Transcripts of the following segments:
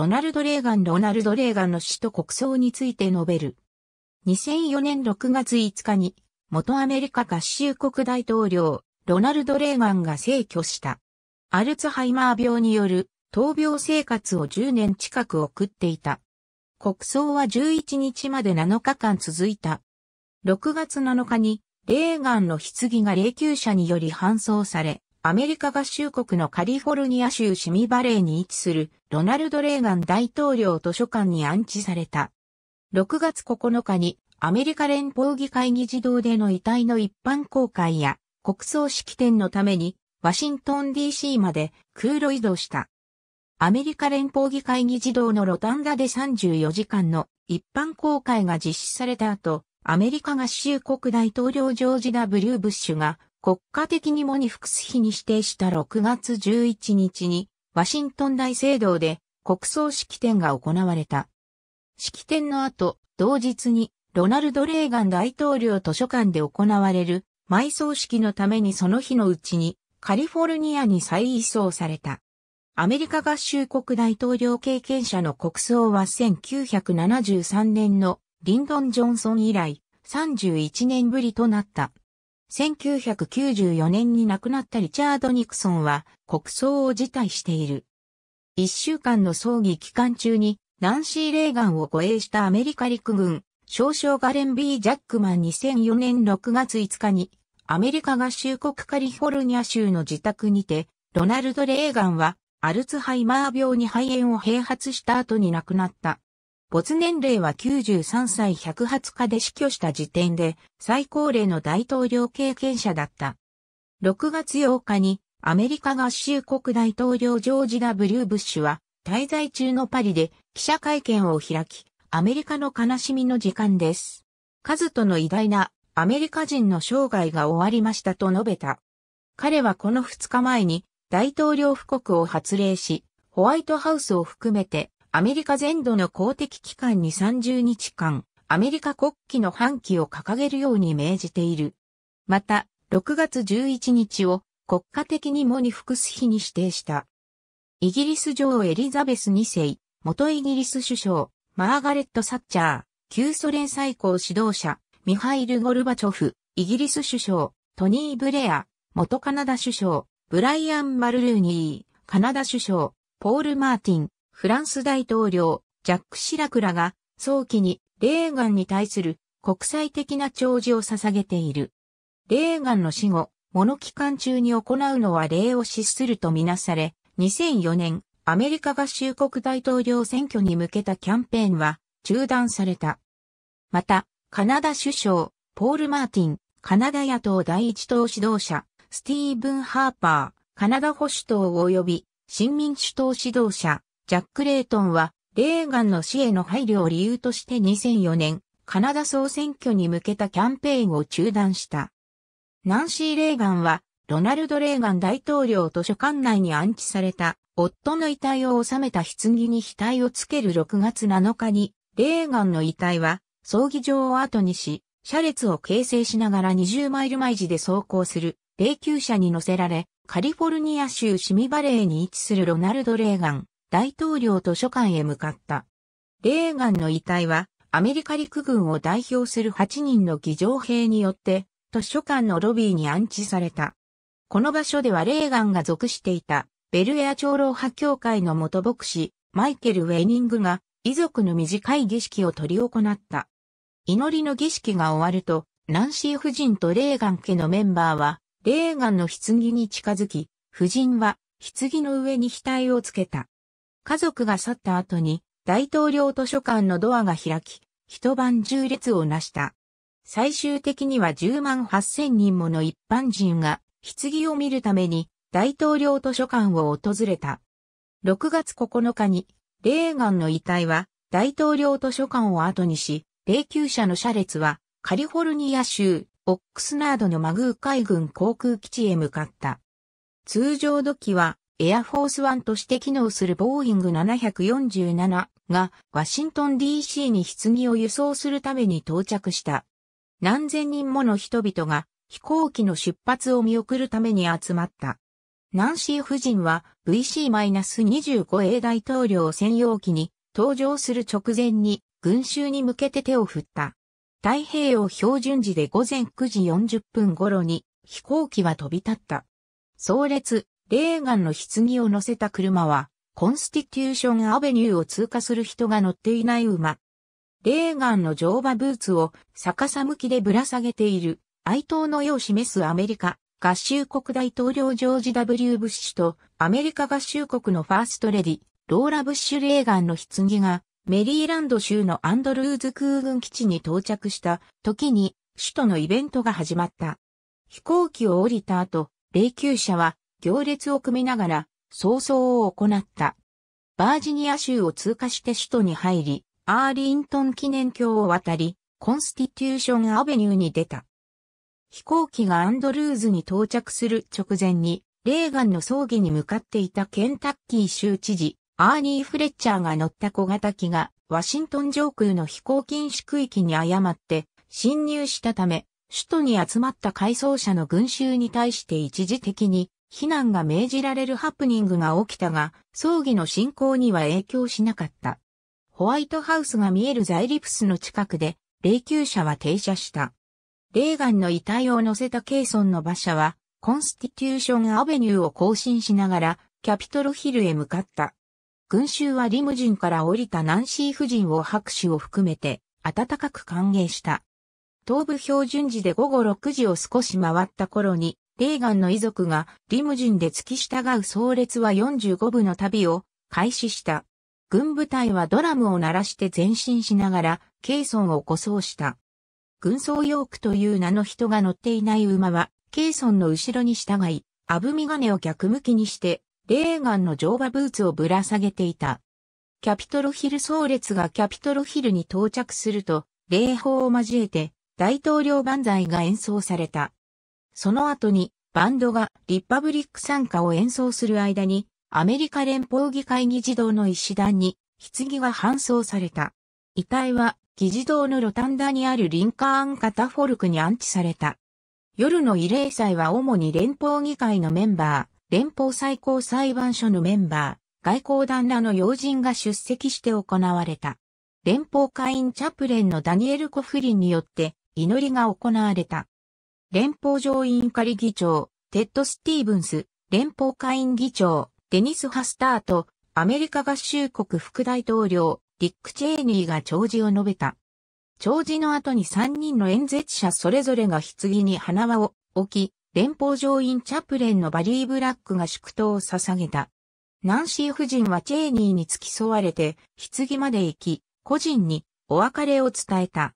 ロナルド・レーガンロナルド・レーガンの死と国葬について述べる。2004年6月5日に、元アメリカ合衆国大統領、ロナルド・レーガンが逝去した。アルツハイマー病による闘病生活を10年近く送っていた。国葬は11日まで7日間続いた。6月7日に、レーガンの棺が霊柩車により搬送され、アメリカ合衆国のカリフォルニア州シミバレーに位置するロナルド・レーガン大統領図書館に安置された。6月9日にアメリカ連邦議会議事堂での遺体の一般公開や国葬式典のためにワシントン DC まで空路移動した。アメリカ連邦議会議事堂のロタンダで34時間の一般公開が実施された後、アメリカ合衆国大統領ジョージ・ W・ ブッシュが国家的にニに服す日に指定した6月11日にワシントン大聖堂で国葬式典が行われた。式典の後、同日にロナルド・レーガン大統領図書館で行われる埋葬式のためにその日のうちにカリフォルニアに再移送された。アメリカ合衆国大統領経験者の国葬は1973年のリンドン・ジョンソン以来31年ぶりとなった。1994年に亡くなったリチャード・ニクソンは国葬を辞退している。一週間の葬儀期間中にナンシー・レーガンを護衛したアメリカ陸軍、少将ガレン・ビー・ジャックマン2004年6月5日にアメリカ合衆国カリフォルニア州の自宅にてロナルド・レーガンはアルツハイマー病に肺炎を併発した後に亡くなった。没年齢は93歳120日で死去した時点で最高齢の大統領経験者だった。6月8日にアメリカ合衆国大統領ジョージ・ W・ ブッシュは滞在中のパリで記者会見を開き、アメリカの悲しみの時間です。カズとの偉大なアメリカ人の生涯が終わりましたと述べた。彼はこの2日前に大統領布告を発令し、ホワイトハウスを含めてアメリカ全土の公的機関に30日間、アメリカ国旗の半旗を掲げるように命じている。また、6月11日を国家的にもに服す日に指定した。イギリス女王エリザベス2世、元イギリス首相、マーガレット・サッチャー、旧ソ連最高指導者、ミハイル・ゴルバチョフ、イギリス首相、トニー・ブレア、元カナダ首相、ブライアン・マルルーニー、カナダ首相、ポール・マーティン、フランス大統領、ジャック・シラクラが、早期にレーガンに対する国際的な弔辞を捧げている。レーガンの死後、モノ期間中に行うのは礼を失するとみなされ、2004年、アメリカ合衆国大統領選挙に向けたキャンペーンは中断された。また、カナダ首相、ポール・マーティン、カナダ野党第一党指導者、スティーブン・ハーパー、カナダ保守党及び新民主党指導者、ジャック・レイトンは、レーガンの死への配慮を理由として2004年、カナダ総選挙に向けたキャンペーンを中断した。ナンシー・レーガンは、ロナルド・レーガン大統領図書館内に安置された、夫の遺体を収めた棺に額をつける6月7日に、レーガンの遺体は、葬儀場を後にし、車列を形成しながら20マイル毎時で走行する霊柩車に乗せられ、カリフォルニア州シミバレーに位置するロナルド・レーガン大統領図書館へ向かった。レーガンの遺体は、アメリカ陸軍を代表する8人の議場兵によって、図書館のロビーに安置された。この場所ではレーガンが属していた、ベルエア長老派協会の元牧師、マイケル・ウェニングが、遺族の短い儀式を執り行った。祈りの儀式が終わると、ナンシー夫人とレーガン家のメンバーは、レーガンの棺に近づき、夫人は棺の上に額をつけた。家族が去った後に大統領図書館のドアが開き、一晩中列をなした。最終的には10万8000人もの一般人が棺を見るために大統領図書館を訪れた。6月9日にレーガンの遺体は大統領図書館を後にし、霊柩車の車列はカリフォルニア州オックスナードのマグー海軍航空基地へ向かった。通常土器はエアフォースワンとして機能するボーイング747がワシントン DC に棺を輸送するために到着した。何千人もの人々が飛行機の出発を見送るために集まった。ナンシー夫人は VC-25A 大統領専用機に登場する直前に群衆に向けて手を振った。太平洋標準時で午前9時40分頃に飛行機は飛び立った。壮烈。レーガンの棺を乗せた車は、コンスティテューションアベニューを通過する人が乗っていない馬。レーガンの乗馬ブーツを逆さ向きでぶら下げている哀悼の意を示すアメリカ合衆国大統領ジョージ・ W・ ブッシュとアメリカ合衆国のファーストレディ、ローラ・ブッシュ・レーガンの棺がメリーランド州のアンドルーズ空軍基地に到着した時に首都のイベントが始まった。飛行機を降りた後、霊柩車は行列を組みながら、早々を行った。バージニア州を通過して首都に入り、アーリントン記念橋を渡り、コンスティテューションアベニューに出た。飛行機がアンドルーズに到着する直前に、レーガンの葬儀に向かっていたケンタッキー州知事、アーニー・フレッチャーが乗った小型機が、ワシントン上空の飛行禁止区域に誤って、侵入したため、首都に集まった改装車の群衆に対して一時的に避難が命じられるハプニングが起きたが、葬儀の進行には影響しなかった。ホワイトハウスが見えるザイリプスの近くで、霊柩車は停車した。レーガンの遺体を乗せたケイソンの馬車は、コンスティテューションアベニューを更新しながら、キャピトルヒルへ向かった。群衆はリムジンから降りたナンシー夫人を拍手を含めて、温かく歓迎した。東部標準時で午後6時を少し回った頃に、レーガンの遺族がリムジンで付き従う葬列は45部の旅を開始した。軍部隊はドラムを鳴らして前進しながら、ケイソンを護送した。軍曹ヨークという名の人が乗っていない馬は、ケイソンの後ろに従い、アブミガネを逆向きにして、レーガンの乗馬ブーツをぶら下げていた。キャピトロヒル葬列がキャピトロヒルに到着すると、礼砲を交えて、大統領万歳が演奏された。その後にバンドがリパブリック参加を演奏する間にアメリカ連邦議会議事堂の石段に棺が搬送された。遺体は議事堂のロタンダにあるリンカーンカタフォルクに安置された。夜の慰霊祭は主に連邦議会のメンバー、連邦最高裁判所のメンバー、外交団らの要人が出席して行われた。連邦会員チャプレンのダニエル・コフリンによって祈りが行われた。連邦上院仮議長、テッド・スティーブンス、連邦下院議長、デニス・ハスターと、アメリカ合衆国副大統領、ディック・チェーニーが弔辞を述べた。弔辞の後に3人の演説者それぞれが棺に花輪を置き、連邦上院チャプレンのバリー・ブラックが祝祷を捧げた。ナンシー夫人はチェーニーに付き添われて、棺まで行き、個人にお別れを伝えた。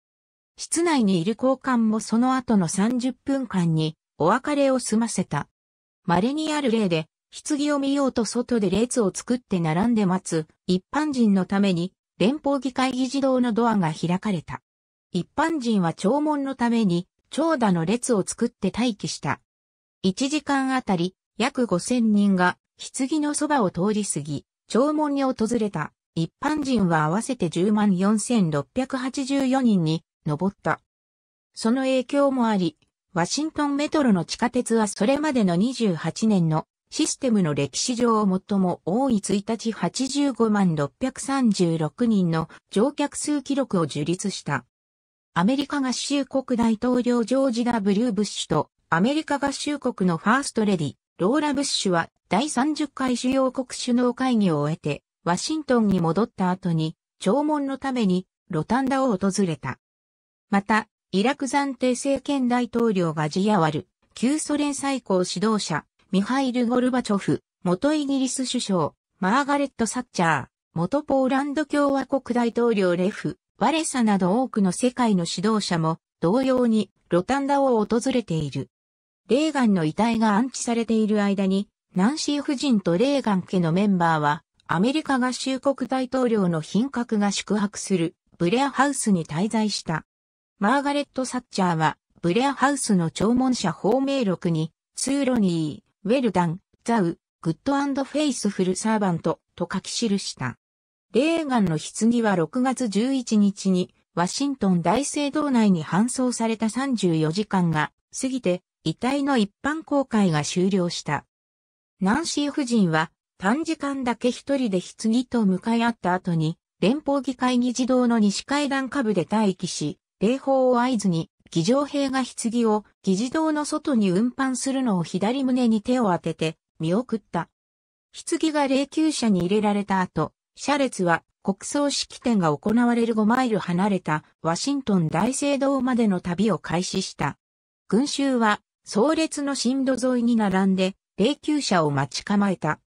室内にいる交換もその後の30分間にお別れを済ませた。稀にある例で、棺を見ようと外で列を作って並んで待つ一般人のために連邦議会議事堂のドアが開かれた。一般人は弔問のために長蛇の列を作って待機した。1時間あたり約5000人が棺のそばを通り過ぎ、弔問に訪れた一般人は合わせて10万4684人に上った。その影響もあり、ワシントンメトロの地下鉄はそれまでの28年のシステムの歴史上最も多い1日85万636人の乗客数記録を樹立した。アメリカ合衆国大統領ジョージ・ W・ ブッシュとアメリカ合衆国のファーストレディ、ローラ・ブッシュは第30回主要国首脳会議を終えてワシントンに戻った後に弔問のためにロタンダを訪れた。また、イラク暫定政権大統領がジヤワル、旧ソ連最高指導者、ミハイル・ゴルバチョフ、元イギリス首相、マーガレット・サッチャー、元ポーランド共和国大統領レフ、ワレサなど多くの世界の指導者も同様にロタンダを訪れている。レーガンの遺体が安置されている間に、ナンシー夫人とレーガン家のメンバーは、アメリカ合衆国大統領の品格が宿泊するブレアハウスに滞在した。マーガレット・サッチャーは、ブレアハウスの弔問者芳名録に、ツーロニー、ウェルダン、ザウ、グッドフェイスフルサーバントと書き記した。レーガンの棺は6月11日に、ワシントン大聖堂内に搬送された34時間が過ぎて、遺体の一般公開が終了した。ナンシー夫人は、短時間だけ一人で棺と向かい合った後に、連邦議会議事堂の西階段下部で待機し、礼砲を合図に、儀仗兵が棺を議事堂の外に運搬するのを左胸に手を当てて見送った。棺が霊柩車に入れられた後、車列は国葬式典が行われる5マイル離れたワシントン大聖堂までの旅を開始した。群衆は葬列の深度沿いに並んで霊柩車を待ち構えた。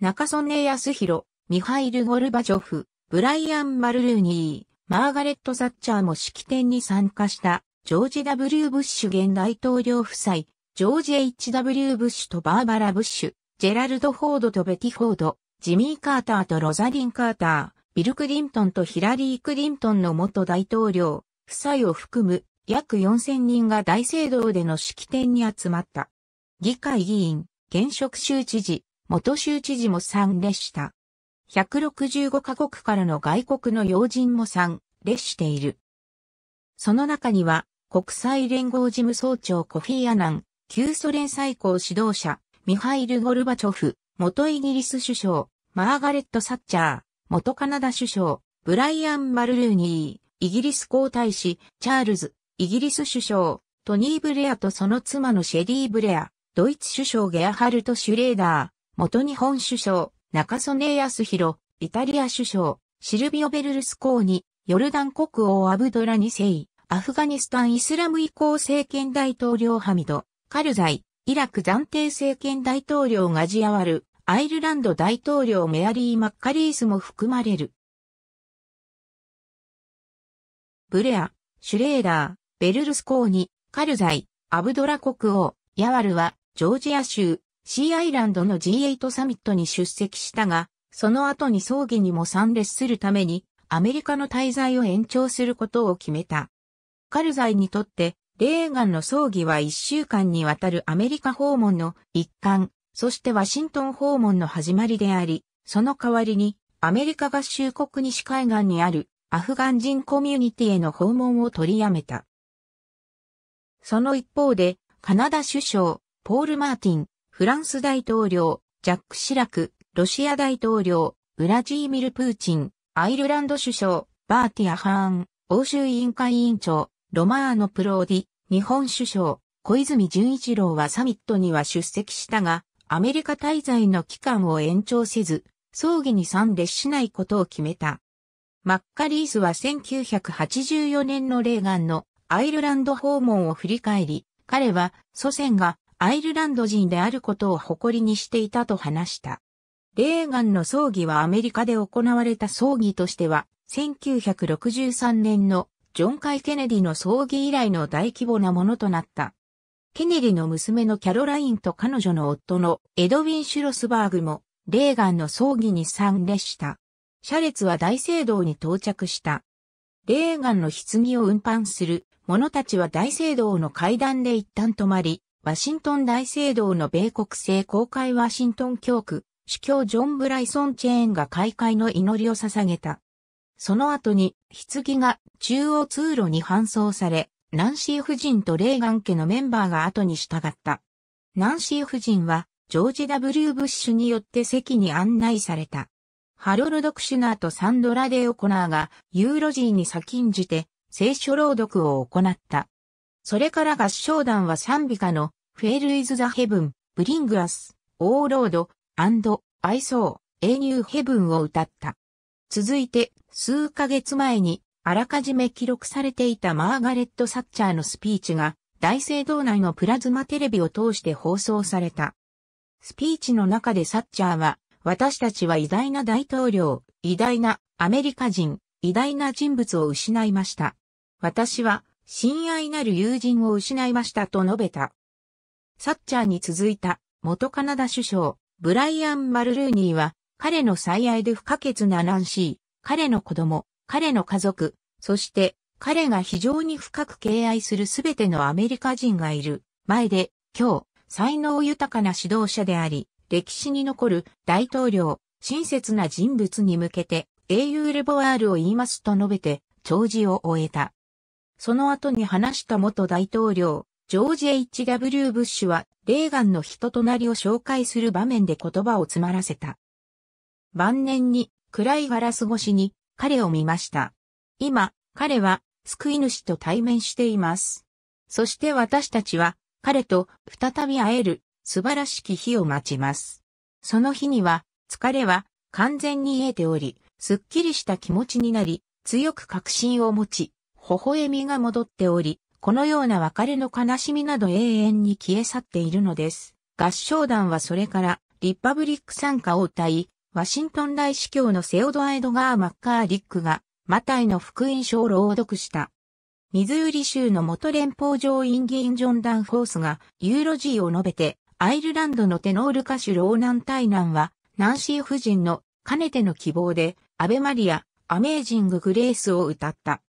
中曽根康弘、ミハイル・ゴルバチョフ、ブライアン・マルルーニー、マーガレット・ザッチャーも式典に参加したジョージ・ W・ ブッシュ現大統領夫妻、ジョージ・ H.W. ブッシュとバーバラ・ブッシュ、ジェラルド・フォードとベティ・フォード、ジミー・カーターとロザリン・カーター、ビル・クリントンとヒラリー・クリントンの元大統領、夫妻を含む約4000人が大聖堂での式典に集まった。議会議員、現職州知事、元州知事も参列した。165カ国からの外国の要人も参列している。その中には、国際連合事務総長コフィアナン、旧ソ連最高指導者、ミハイル・ゴルバチョフ、元イギリス首相、マーガレット・サッチャー、元カナダ首相、ブライアン・マルルーニー、イギリス皇太子、チャールズ、イギリス首相、トニー・ブレアとその妻のシェリー・ブレア、ドイツ首相ゲアハルト・シュレーダー、元日本首相、中曽根康弘、イタリア首相、シルビオ・ベルルスコーニ、ヨルダン国王アブドラニセイ、アフガニスタン・イスラム移行政権大統領ハミド、カルザイ、イラク暫定政権大統領ガジアワル、アイルランド大統領メアリー・マッカリースも含まれる。ブレア、シュレーダー、ベルルスコーニ、カルザイ、アブドラ国王、ヤワルは、ジョージア州、シーアイランドの G8 サミットに出席したが、その後に葬儀にも参列するために、アメリカの滞在を延長することを決めた。カルザイにとって、レーガンの葬儀は1週間にわたるアメリカ訪問の一環、そしてワシントン訪問の始まりであり、その代わりに、アメリカ合衆国西海岸にあるアフガン人コミュニティへの訪問を取りやめた。その一方で、カナダ首相、ポール・マーティン、フランス大統領、ジャック・シラク、ロシア大統領、ウラジーミル・プーチン、アイルランド首相、バーティア・ハーン、欧州委員会委員長、ロマーノ・プローディ、日本首相、小泉純一郎はサミットには出席したが、アメリカ滞在の期間を延長せず、葬儀に参列しないことを決めた。マッカリースは1984年のレーガンのアイルランド訪問を振り返り、彼は祖先がアイルランド人であることを誇りにしていたと話した。レーガンの葬儀はアメリカで行われた葬儀としては、1963年のジョン・カイ・ケネディの葬儀以来の大規模なものとなった。ケネディの娘のキャロラインと彼女の夫のエドウィン・シュロスバーグも、レーガンの葬儀に参列した。車列は大聖堂に到着した。レーガンの棺を運搬する者たちは大聖堂の階段で一旦止まり、ワシントン大聖堂の米国製公開ワシントン教区、主教ジョン・ブライソン・チェーンが開会の祈りを捧げた。その後に、棺が中央通路に搬送され、ナンシー夫人とレーガン家のメンバーが後に従った。ナンシー夫人は、ジョージ・ W・ ブッシュによって席に案内された。ハロルド・クシュナーとサンドラ・デオコナーがユーロジーに先んじて聖書朗読を行った。それから合唱団は賛美歌のフェールイズザヘ e ン、ブリングアス、オーロード、アンド、アイソー、エーニューヘ A ンを歌った。続いて、数ヶ月前に、あらかじめ記録されていたマーガレット・サッチャーのスピーチが、大聖堂内のプラズマテレビを通して放送された。スピーチの中でサッチャーは、私たちは偉大な大統領、偉大なアメリカ人、偉大な人物を失いました。私は、親愛なる友人を失いましたと述べた。サッチャーに続いた元カナダ首相、ブライアン・マルルーニーは、彼の最愛で不可欠なナンシー、彼の子供、彼の家族、そして彼が非常に深く敬愛するすべてのアメリカ人がいる前で、今日、才能豊かな指導者であり、歴史に残る大統領、親切な人物に向けて、英雄レボワールを言いますと述べて、弔辞を終えた。その後に話した元大統領、ジョージ・ H.W. ブッシュは、レーガンの人となりを紹介する場面で言葉を詰まらせた。晩年に、暗いガラス越しに、彼を見ました。今、彼は、救い主と対面しています。そして私たちは、彼と再び会える、素晴らしき日を待ちます。その日には、疲れは、完全に癒えており、すっきりした気持ちになり、強く確信を持ち、微笑みが戻っており、このような別れの悲しみなど永遠に消え去っているのです。合唱団はそれからリッパブリック参加を歌い、ワシントン大司教のセオド・アエドガー・マッカーリックが、マタイの福音書を朗読した。ミズーリ州の元連邦上院議員ジョン・ダン・フォースが、ユーロジーを述べて、アイルランドのテノール歌手ローナン・タイナンは、ナンシー夫人のかねての希望で、アベマリア、アメージング・グレースを歌った。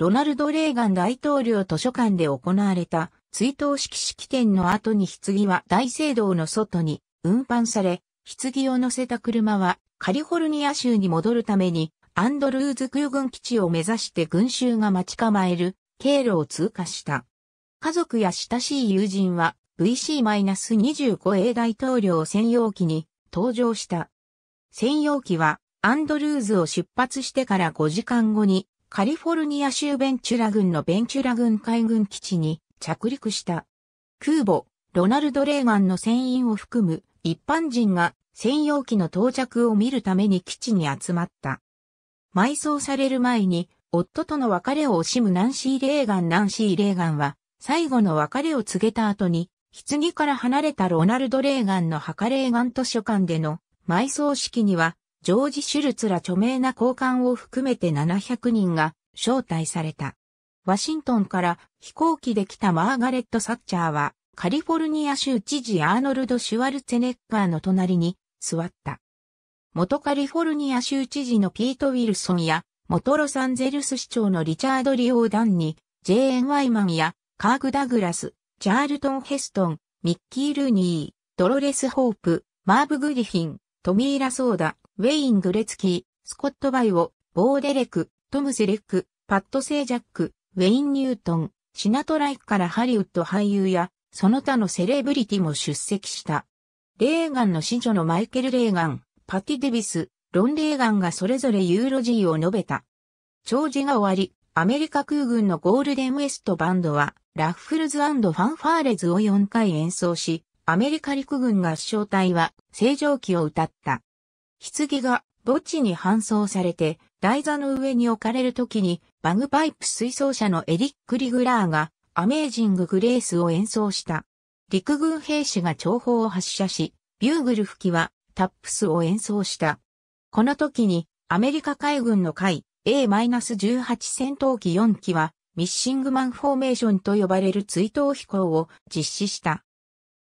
ロナルド・レーガン大統領図書館で行われた追悼式式典の後に棺は大聖堂の外に運搬され、棺を乗せた車はカリフォルニア州に戻るためにアンドルーズ空軍基地を目指して群衆が待ち構える経路を通過した。家族や親しい友人は VC-25A 大統領専用機に登場した。専用機はアンドルーズを出発してから5時間後にカリフォルニア州ベンチュラ軍のベンチュラ軍海軍基地に着陸した。空母、ロナルド・レーガンの船員を含む一般人が専用機の到着を見るために基地に集まった。埋葬される前に夫との別れを惜しむナンシー・レーガンナンシー・レーガンは最後の別れを告げた後に棺から離れたロナルド・レーガンの墓レーガン図書館での埋葬式にはジョージ・シュルツら著名な高官を含めて700人が招待された。ワシントンから飛行機で来たマーガレット・サッチャーは、カリフォルニア州知事アーノルド・シュワルツェネッガーの隣に座った。元カリフォルニア州知事のピート・ウィルソンや、元ロサンゼルス市長のリチャード・リオーダンに、J.N. ワイマンや、カーグ・ダグラス、チャールトン・ヘストン、ミッキー・ルーニー、ドロレス・ホープ、マーブ・グリフィン、トミーラ・ソーダ、ウェイン・グレツキー、スコット・バイオ、ボーデレク、トム・セレック、パット・セイジャック、ウェイン・ニュートン、シナトライクからハリウッド俳優や、その他のセレブリティも出席した。レーガンの子女のマイケル・レーガン、パティ・デビス、ロン・レーガンがそれぞれユーロジーを述べた。長寿が終わり、アメリカ空軍のゴールデンウエストバンドは、ラッフルズファンファーレズを4回演奏し、アメリカ陸軍合唱隊は、正常期を歌った。棺が墓地に搬送されて、台座の上に置かれる時に、バグパイプ吹奏者のエリック・リグラーが、アメージング・グレースを演奏した。陸軍兵士が長砲を発射し、ビューグル吹きは、タップスを演奏した。この時に、アメリカ海軍の海 A-18 戦闘機4機は、ミッシングマンフォーメーションと呼ばれる追悼飛行を実施した。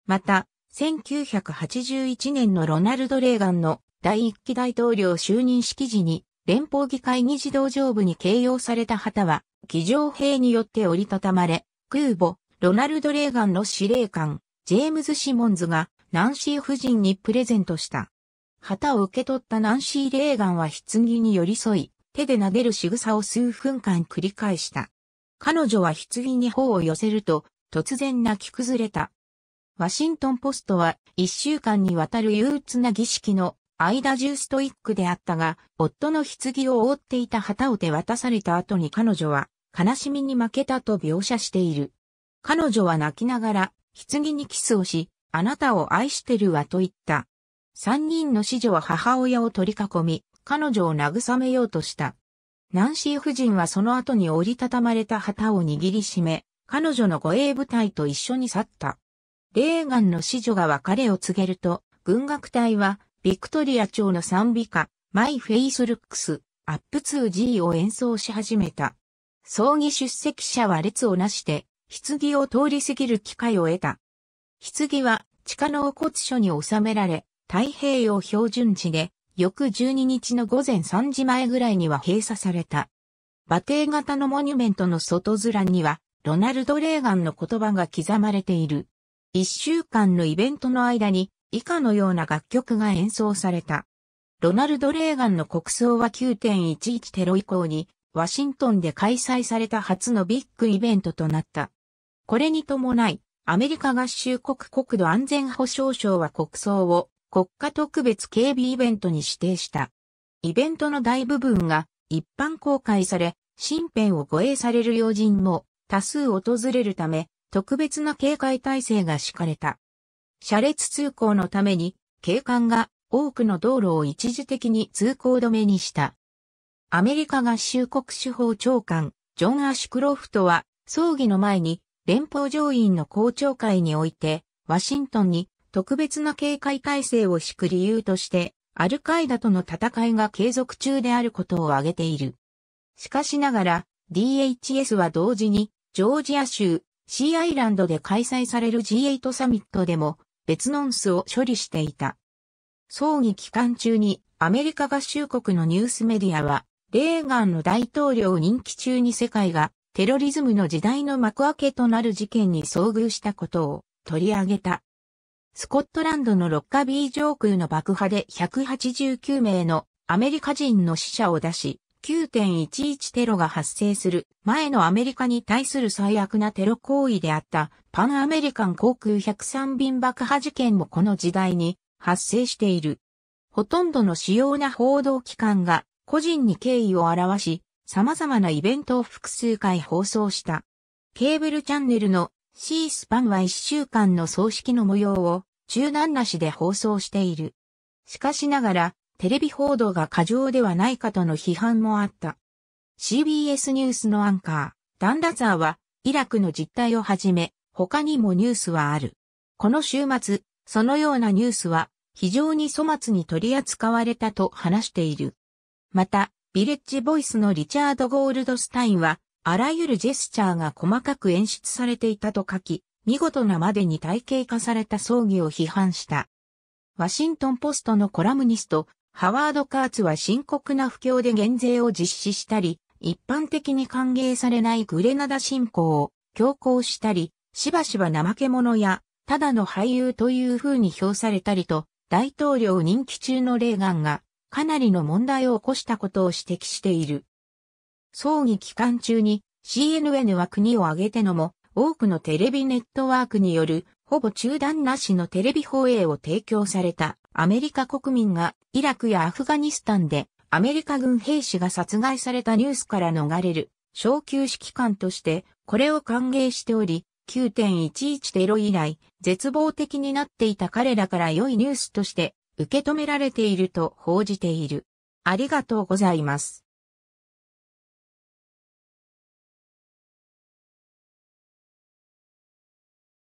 また、1981年のロナルド・レーガンの第1期大統領就任式時に、連邦議会議事堂上部に掲揚された旗は、騎乗兵によって折りたたまれ、空母、ロナルド・レーガンの司令官、ジェームズ・シモンズが、ナンシー夫人にプレゼントした。旗を受け取ったナンシー・レーガンは棺に寄り添い、手で投げる仕草を数分間繰り返した。彼女は棺に頬を寄せると、突然泣き崩れた。ワシントンポストは、一週間にわたる憂鬱な儀式の間ーストイックであったが、夫の棺を覆っていた旗を手渡された後に彼女は、悲しみに負けたと描写している。彼女は泣きながら、棺にキスをし、あなたを愛してるわと言った。三人の子女は母親を取り囲み、彼女を慰めようとした。ナンシー夫人はその後に折りたたまれた旗を握りしめ、彼女の護衛部隊と一緒に去った。レーガンの子女が別れを告げると、軍楽隊はビクトリア朝の賛美歌、マイ・フェイス・ルックス、アップツー・ジーを演奏し始めた。葬儀出席者は列をなして、棺を通り過ぎる機会を得た。棺は地下納骨所に収められ、太平洋標準地で、翌12日の午前3時前ぐらいには閉鎖された。馬蹄型のモニュメントの外面には、ロナルド・レーガンの言葉が刻まれている。一週間のイベントの間に、以下のような楽曲が演奏された。ロナルド・レーガンの国葬は9.11テロ以降に、ワシントンで開催された初のビッグイベントとなった。これに伴い、アメリカ合衆国国土安全保障省は国葬を国家特別警備イベントに指定した。イベントの大部分が一般公開され、身辺を護衛される要人も多数訪れるため、特別な警戒体制が敷かれた。車列通行のために、警官が多くの道路を一時的に通行止めにした。アメリカ合衆国司法長官、ジョン・アシュクロフトは、葬儀の前に、連邦上院の公聴会において、ワシントンに特別な警戒体制を敷く理由として、アルカイダとの戦いが継続中であることを挙げている。しかしながら、DHS は同時に、ジョージア州、シーアイランドで開催される G8 サミットでも、別ノンスを処理していた。葬儀期間中にアメリカ合衆国のニュースメディアは、レーガンの大統領任期中に世界がテロリズムの時代の幕開けとなる事件に遭遇したことを取り上げた。スコットランドのロッカビー上空の爆破で189名のアメリカ人の死者を出し、9.11テロが発生する前のアメリカに対する最悪なテロ行為であったパンアメリカン航空103便爆破事件もこの時代に発生している。ほとんどの主要な報道機関が個人に敬意を表し、様々なイベントを複数回放送した。ケーブルチャンネルの C スパンは1週間の葬式の模様を中断なしで放送している。しかしながら、テレビ報道が過剰ではないかとの批判もあった。CBS ニュースのアンカー、ダンダザーは、イラクの実態をはじめ、他にもニュースはある。この週末、そのようなニュースは、非常に粗末に取り扱われたと話している。また、ビレッジボイスのリチャード・ゴールドスタインは、あらゆるジェスチャーが細かく演出されていたと書き、見事なまでに体系化された葬儀を批判した。ワシントンポストのコラムニスト、ハワード・カーツは深刻な不況で減税を実施したり、一般的に歓迎されないグレナダ侵攻を強行したり、しばしば怠け者や、ただの俳優という風に評されたりと、大統領任期中のレーガンが、かなりの問題を起こしたことを指摘している。葬儀期間中に CNN は国を挙げてのも多くのテレビネットワークによるほぼ中断なしのテレビ放映を提供された。アメリカ国民がイラクやアフガニスタンでアメリカ軍兵士が殺害されたニュースから逃れる昇級指揮官としてこれを歓迎しており、9.11テロ以来絶望的になっていた彼らから良いニュースとして受け止められていると報じている。ありがとうございます。